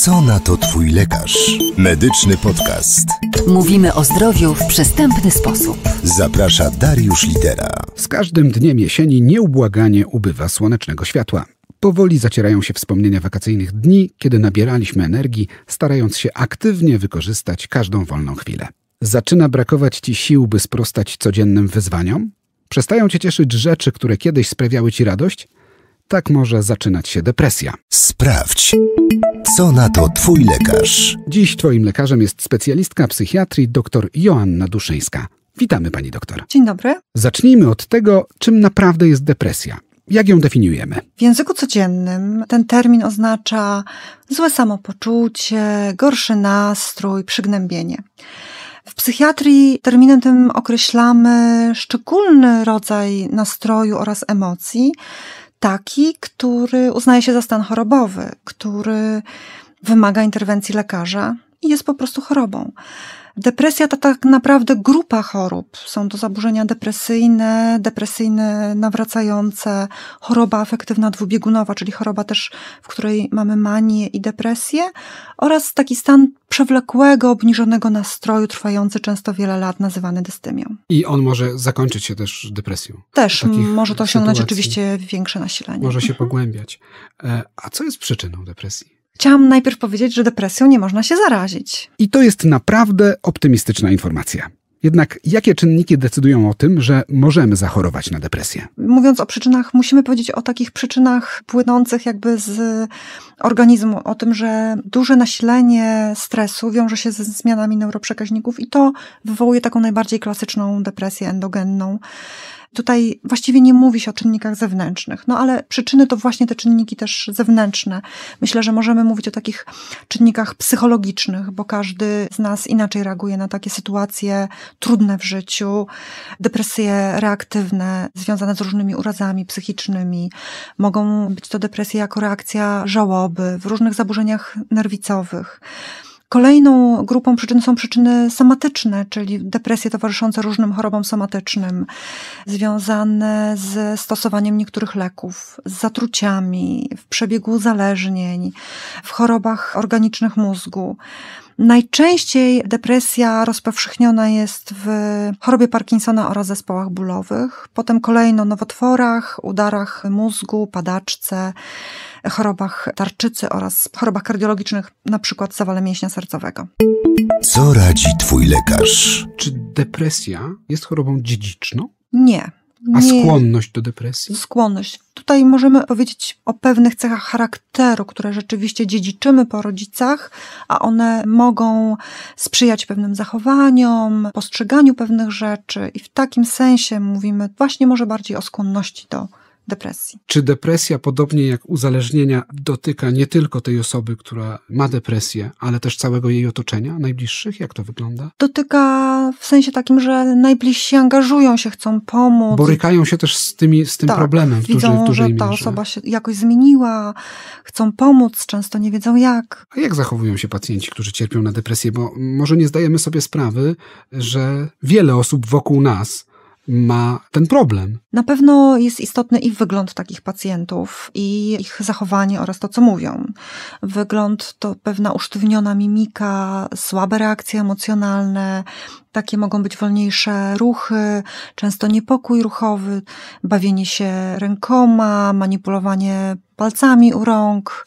Co na to Twój lekarz? Medyczny podcast. Mówimy o zdrowiu w przystępny sposób. Zaprasza Dariusz Lidera. Z każdym dniem jesieni nieubłaganie ubywa słonecznego światła. Powoli zacierają się wspomnienia wakacyjnych dni, kiedy nabieraliśmy energii, starając się aktywnie wykorzystać każdą wolną chwilę. Zaczyna brakować ci sił, by sprostać codziennym wyzwaniom? Przestają cię cieszyć rzeczy, które kiedyś sprawiały ci radość? tak może zaczynać się depresja. Sprawdź. Co na to Twój lekarz? Dziś Twoim lekarzem jest specjalistka psychiatrii dr Joanna Duszyńska. Witamy Pani doktor. Dzień dobry. Zacznijmy od tego, czym naprawdę jest depresja. Jak ją definiujemy? W języku codziennym ten termin oznacza złe samopoczucie, gorszy nastrój, przygnębienie. W psychiatrii terminem tym określamy szczególny rodzaj nastroju oraz emocji, taki, który uznaje się za stan chorobowy, który wymaga interwencji lekarza, i jest po prostu chorobą. Depresja to tak naprawdę grupa chorób. Są to zaburzenia depresyjne, depresyjne nawracające, choroba afektywna dwubiegunowa, czyli choroba też, w której mamy manię i depresję, oraz taki stan przewlekłego, obniżonego nastroju, trwający często wiele lat, nazywany dystymią. I on może zakończyć się też depresją. Też może to osiągnąć sytuacji. oczywiście większe nasilenie. Może się mhm. pogłębiać. E, a co jest przyczyną depresji? Chciałam najpierw powiedzieć, że depresją nie można się zarazić. I to jest naprawdę optymistyczna informacja. Jednak jakie czynniki decydują o tym, że możemy zachorować na depresję? Mówiąc o przyczynach, musimy powiedzieć o takich przyczynach płynących jakby z organizmu, o tym, że duże nasilenie stresu wiąże się ze zmianami neuroprzekaźników i to wywołuje taką najbardziej klasyczną depresję endogenną. Tutaj właściwie nie mówi się o czynnikach zewnętrznych, no ale przyczyny to właśnie te czynniki też zewnętrzne. Myślę, że możemy mówić o takich czynnikach psychologicznych, bo każdy z nas inaczej reaguje na takie sytuacje trudne w życiu, depresje reaktywne związane z różnymi urazami psychicznymi. Mogą być to depresje jako reakcja żałoby w różnych zaburzeniach nerwicowych. Kolejną grupą przyczyn są przyczyny somatyczne, czyli depresje towarzyszące różnym chorobom somatycznym, związane ze stosowaniem niektórych leków, z zatruciami, w przebiegu uzależnień, w chorobach organicznych mózgu. Najczęściej depresja rozpowszechniona jest w chorobie Parkinsona oraz zespołach bólowych, potem kolejno nowotworach, udarach mózgu, padaczce, chorobach tarczycy oraz chorobach kardiologicznych, np. zawale mięśnia sercowego. Co radzi Twój lekarz? Czy depresja jest chorobą dziedziczną? Nie. A nie... skłonność do depresji? Skłonność. Tutaj możemy powiedzieć o pewnych cechach charakteru, które rzeczywiście dziedziczymy po rodzicach, a one mogą sprzyjać pewnym zachowaniom, postrzeganiu pewnych rzeczy, i w takim sensie mówimy właśnie może bardziej o skłonności do depresji. Czy depresja, podobnie jak uzależnienia, dotyka nie tylko tej osoby, która ma depresję, ale też całego jej otoczenia, najbliższych? Jak to wygląda? Dotyka w sensie takim, że najbliżsi angażują się, chcą pomóc. Borykają się też z, tymi, z tym tak, problemem w widzą, dużej, w dużej że mierze. ta osoba się jakoś zmieniła, chcą pomóc, często nie wiedzą jak. A jak zachowują się pacjenci, którzy cierpią na depresję? Bo może nie zdajemy sobie sprawy, że wiele osób wokół nas ma ten problem. Na pewno jest istotny i wygląd takich pacjentów, i ich zachowanie oraz to, co mówią. Wygląd to pewna usztywniona mimika, słabe reakcje emocjonalne, takie mogą być wolniejsze ruchy, często niepokój ruchowy, bawienie się rękoma, manipulowanie palcami u rąk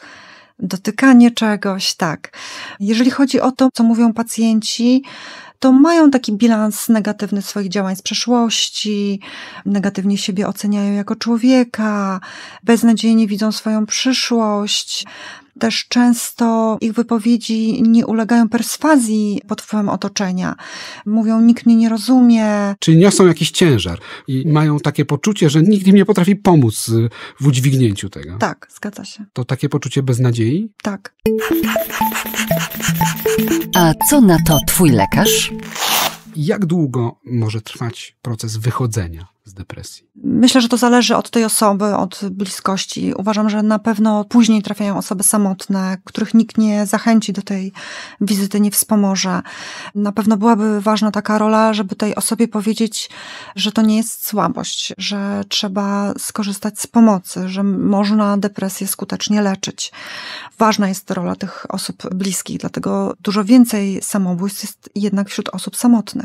dotykanie czegoś, tak. Jeżeli chodzi o to, co mówią pacjenci, to mają taki bilans negatywny swoich działań z przeszłości, negatywnie siebie oceniają jako człowieka, beznadziejnie widzą swoją przyszłość. Też często ich wypowiedzi nie ulegają perswazji pod wpływem otoczenia. Mówią, nikt mnie nie rozumie. Czyli niosą jakiś ciężar i mają takie poczucie, że nikt im nie potrafi pomóc w udźwignięciu tego. Tak, zgadza się. To takie poczucie beznadziei? Tak. A co na to twój lekarz? Jak długo może trwać proces wychodzenia z depresji? Myślę, że to zależy od tej osoby, od bliskości. Uważam, że na pewno później trafiają osoby samotne, których nikt nie zachęci do tej wizyty, nie wspomoże. Na pewno byłaby ważna taka rola, żeby tej osobie powiedzieć, że to nie jest słabość, że trzeba skorzystać z pomocy, że można depresję skutecznie leczyć. Ważna jest rola tych osób bliskich, dlatego dużo więcej samobójstw jest jednak wśród osób samotnych.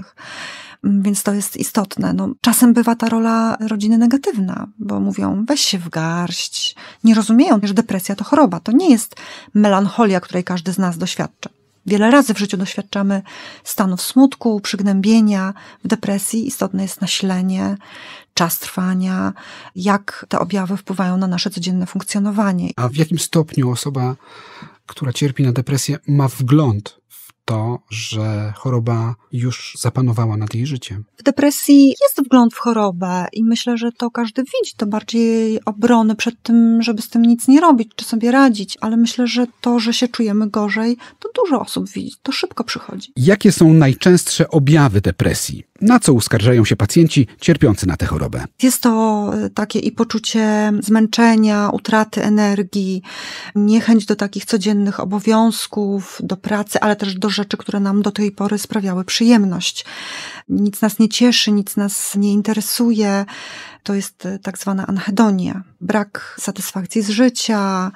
Mm, więc to jest istotne. No, czasem bywa ta rola rodziny negatywna, bo mówią, weź się w garść. Nie rozumieją, że depresja to choroba. To nie jest melancholia, której każdy z nas doświadcza. Wiele razy w życiu doświadczamy stanów smutku, przygnębienia, w depresji. Istotne jest nasilenie, czas trwania, jak te objawy wpływają na nasze codzienne funkcjonowanie. A w jakim stopniu osoba, która cierpi na depresję, ma wgląd to, że choroba już zapanowała nad jej życiem. W depresji jest wgląd w chorobę i myślę, że to każdy widzi, to bardziej obrony przed tym, żeby z tym nic nie robić, czy sobie radzić, ale myślę, że to, że się czujemy gorzej, to dużo osób widzi, to szybko przychodzi. Jakie są najczęstsze objawy depresji? Na co uskarżają się pacjenci cierpiący na tę chorobę? Jest to e, takie i poczucie zmęczenia, utraty energii, niechęć do takich codziennych obowiązków, do pracy, ale też do rzeczy, które nam do tej pory sprawiały przyjemność. Nic nas nie cieszy, nic nas nie interesuje, to jest e, tak zwana anhedonia, brak satysfakcji z życia,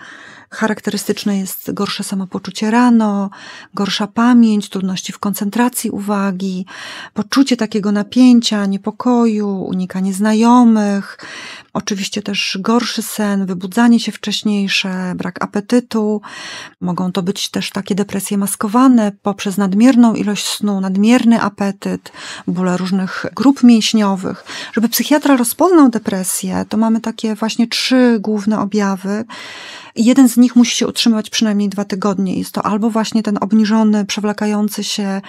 charakterystyczne jest gorsze samopoczucie rano, gorsza pamięć, trudności w koncentracji uwagi, poczucie takiego napięcia, niepokoju, unikanie znajomych, oczywiście też gorszy sen, wybudzanie się wcześniejsze, brak apetytu. Mogą to być też takie depresje maskowane poprzez nadmierną ilość snu, nadmierny apetyt, bóle różnych grup mięśniowych. Żeby psychiatra rozpoznał, postnatalną depresję, to mamy takie właśnie trzy główne objawy. Jeden z nich musi się utrzymywać przynajmniej dwa tygodnie. Jest to albo właśnie ten obniżony, przewlekający się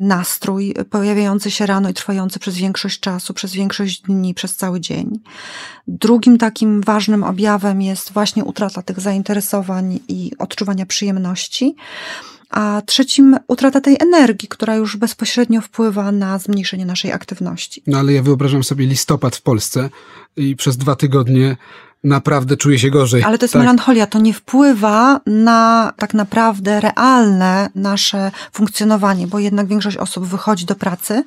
nastrój, pojawiający się rano i trwający przez większość czasu, przez większość dni, przez cały dzień. Drugim takim ważnym objawem jest właśnie utrata tych zainteresowań i odczuwania przyjemności a trzecim utrata tej energii, która już bezpośrednio wpływa na zmniejszenie naszej aktywności. No ale ja wyobrażam sobie listopad w Polsce i przez dwa tygodnie naprawdę czuję się gorzej. Ale to jest tak? melancholia, to nie wpływa na tak naprawdę realne nasze funkcjonowanie, bo jednak większość osób wychodzi do pracy,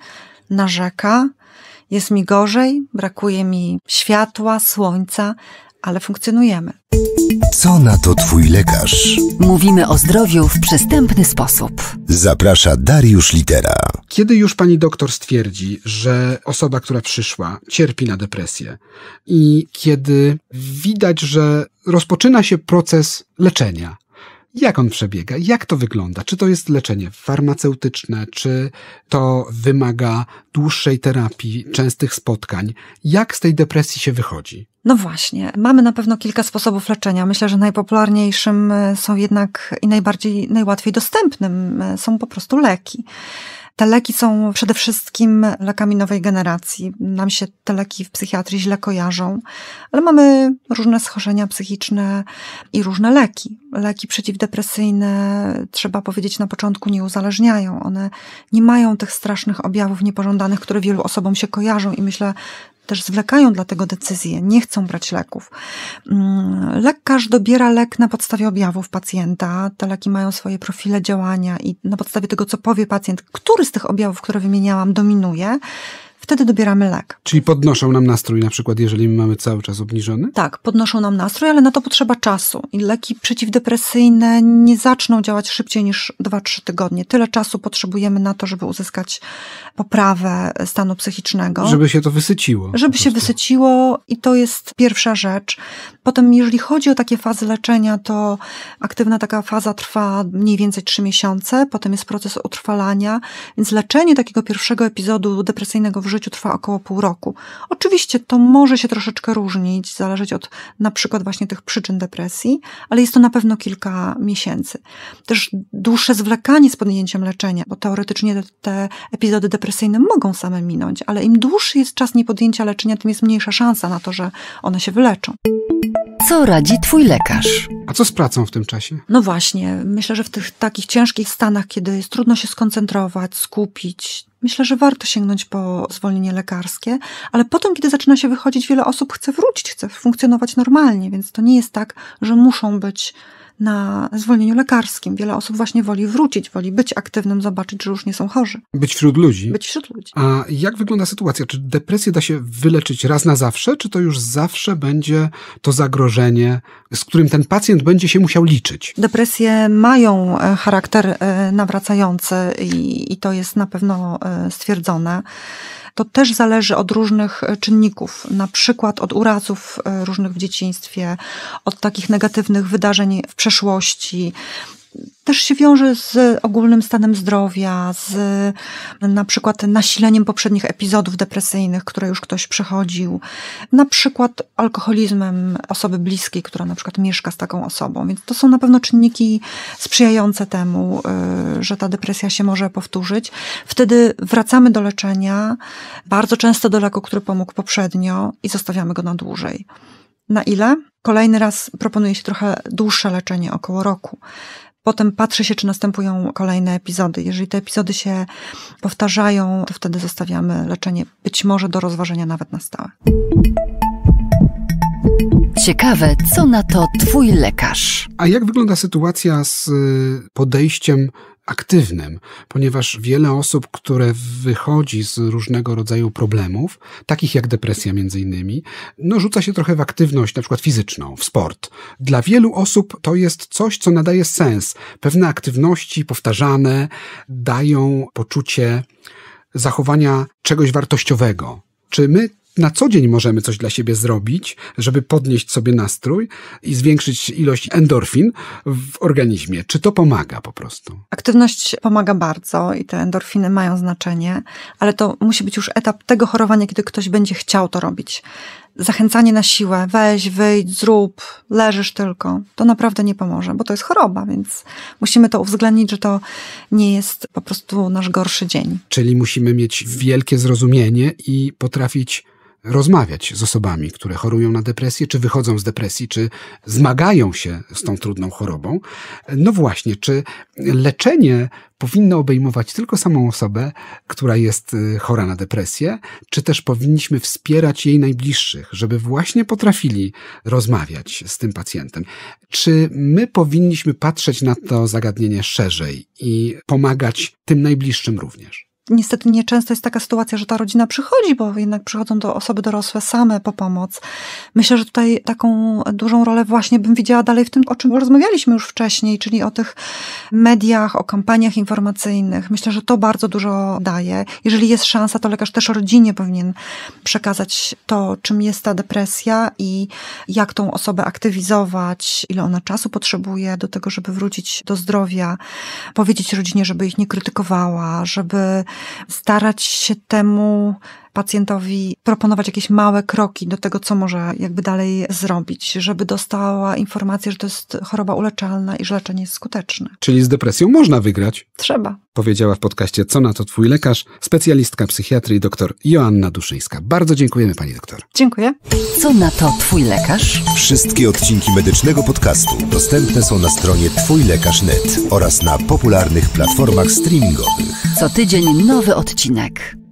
narzeka, jest mi gorzej, brakuje mi światła, słońca, ale funkcjonujemy. Co na to Twój lekarz? Mówimy o zdrowiu w przystępny sposób. Zaprasza Dariusz Litera. Kiedy już pani doktor stwierdzi, że osoba, która przyszła, cierpi na depresję i kiedy widać, że rozpoczyna się proces leczenia, jak on przebiega? Jak to wygląda? Czy to jest leczenie farmaceutyczne? Czy to wymaga dłuższej terapii, częstych spotkań? Jak z tej depresji się wychodzi? No właśnie, mamy na pewno kilka sposobów leczenia. Myślę, że najpopularniejszym e, są jednak i najbardziej, najłatwiej dostępnym e, są po prostu leki. Te leki są przede wszystkim lekami nowej generacji. Nam się te leki w psychiatrii źle kojarzą, ale mamy różne schorzenia psychiczne i różne leki. Leki przeciwdepresyjne, trzeba powiedzieć, na początku nie uzależniają. One nie mają tych strasznych objawów niepożądanych, które wielu osobom się kojarzą i myślę, też zwlekają dlatego decyzję, nie chcą brać leków. Mm, lekarz dobiera lek na podstawie objawów pacjenta. Te leki mają swoje profile działania i na podstawie tego, co powie pacjent, który z tych objawów, które wymieniałam, dominuje, wtedy dobieramy lek. Czyli podnoszą nam nastrój na przykład, jeżeli mamy cały czas obniżony? Tak, podnoszą nam nastrój, ale na to potrzeba czasu. I leki przeciwdepresyjne nie zaczną działać szybciej niż 2-3 tygodnie. Tyle czasu potrzebujemy na to, żeby uzyskać poprawę stanu psychicznego. Żeby się to wysyciło. Żeby się wysyciło i to jest pierwsza rzecz. Potem, jeżeli chodzi o takie fazy leczenia, to aktywna taka faza trwa mniej więcej 3 miesiące, potem jest proces utrwalania, więc leczenie takiego pierwszego epizodu depresyjnego życiu trwa około pół roku. Oczywiście to może się troszeczkę różnić, zależeć od na przykład właśnie tych przyczyn depresji, ale jest to na pewno kilka miesięcy. Też dłuższe zwlekanie z podjęciem leczenia, bo teoretycznie te epizody depresyjne mogą same minąć, ale im dłuższy jest czas niepodjęcia leczenia, tym jest mniejsza szansa na to, że one się wyleczą. Co radzi Twój lekarz? A co z pracą w tym czasie? No właśnie, myślę, że w tych takich ciężkich stanach, kiedy jest trudno się skoncentrować, skupić, Myślę, że warto sięgnąć po zwolnienie lekarskie, ale potem, kiedy zaczyna się wychodzić, wiele osób chce wrócić, chce funkcjonować normalnie, więc to nie jest tak, że muszą być na zwolnieniu lekarskim. Wiele osób właśnie woli wrócić, woli być aktywnym, zobaczyć, że już nie są chorzy. Być wśród ludzi. Być wśród ludzi. A jak wygląda sytuacja? Czy depresję da się wyleczyć raz na zawsze, czy to już zawsze będzie to zagrożenie, z którym ten pacjent będzie się musiał liczyć? Depresje mają e, charakter e, nawracający i, i to jest na pewno e, stwierdzone to też zależy od różnych e, czynników, na przykład od urazów e, różnych w dzieciństwie, od takich negatywnych wydarzeń w przeszłości, też się wiąże z ogólnym stanem zdrowia, z na przykład nasileniem poprzednich epizodów depresyjnych, które już ktoś przechodził, na przykład alkoholizmem osoby bliskiej, która na przykład mieszka z taką osobą. Więc to są na pewno czynniki sprzyjające temu, y, że ta depresja się może powtórzyć. Wtedy wracamy do leczenia, bardzo często do leku, który pomógł poprzednio i zostawiamy go na dłużej. Na ile? Kolejny raz proponuje się trochę dłuższe leczenie, około roku Potem patrzę się, czy następują kolejne epizody. Jeżeli te epizody się powtarzają, to wtedy zostawiamy leczenie być może do rozważenia nawet na stałe. Ciekawe, co na to Twój lekarz. A jak wygląda sytuacja z y, podejściem aktywnym, ponieważ wiele osób, które wychodzi z różnego rodzaju problemów, takich jak depresja między innymi, no rzuca się trochę w aktywność na przykład fizyczną, w sport. Dla wielu osób to jest coś, co nadaje sens. Pewne aktywności powtarzane dają poczucie zachowania czegoś wartościowego. Czy my na co dzień możemy coś dla siebie zrobić, żeby podnieść sobie nastrój i zwiększyć ilość endorfin w organizmie? Czy to pomaga po prostu? Aktywność pomaga bardzo i te endorfiny mają znaczenie, ale to musi być już etap tego chorowania, kiedy ktoś będzie chciał to robić. Zachęcanie na siłę, weź, wyjdź, zrób, leżysz tylko, to naprawdę nie pomoże, bo to jest choroba, więc musimy to uwzględnić, że to nie jest po prostu nasz gorszy dzień. Czyli musimy mieć wielkie zrozumienie i potrafić rozmawiać z osobami, które chorują na depresję, czy wychodzą z depresji, czy zmagają się z tą trudną chorobą. No właśnie, czy leczenie powinno obejmować tylko samą osobę, która jest y, chora na depresję, czy też powinniśmy wspierać jej najbliższych, żeby właśnie potrafili rozmawiać z tym pacjentem? Czy my powinniśmy patrzeć na to zagadnienie szerzej i pomagać tym najbliższym również? niestety nieczęsto jest taka sytuacja, że ta rodzina przychodzi, bo jednak przychodzą do osoby dorosłe same po pomoc. Myślę, że tutaj taką dużą rolę właśnie bym widziała dalej w tym, o czym rozmawialiśmy już wcześniej, czyli o tych mediach, o kampaniach informacyjnych. Myślę, że to bardzo dużo daje. Jeżeli jest szansa, to lekarz też rodzinie powinien przekazać to, czym jest ta depresja i jak tą osobę aktywizować, ile ona czasu potrzebuje do tego, żeby wrócić do zdrowia, powiedzieć rodzinie, żeby ich nie krytykowała, żeby starać się temu pacjentowi proponować jakieś małe kroki do tego, co może jakby dalej zrobić, żeby dostała informację, że to jest choroba uleczalna i że leczenie jest skuteczne. Czyli z depresją można wygrać? Trzeba. Powiedziała w podcaście Co na to twój lekarz, specjalistka psychiatrii dr Joanna Duszyńska. Bardzo dziękujemy pani doktor. Dziękuję. Co na to twój lekarz? Wszystkie odcinki medycznego podcastu dostępne są na stronie twójlekarz.net oraz na popularnych platformach streamingowych. Co tydzień nowy odcinek.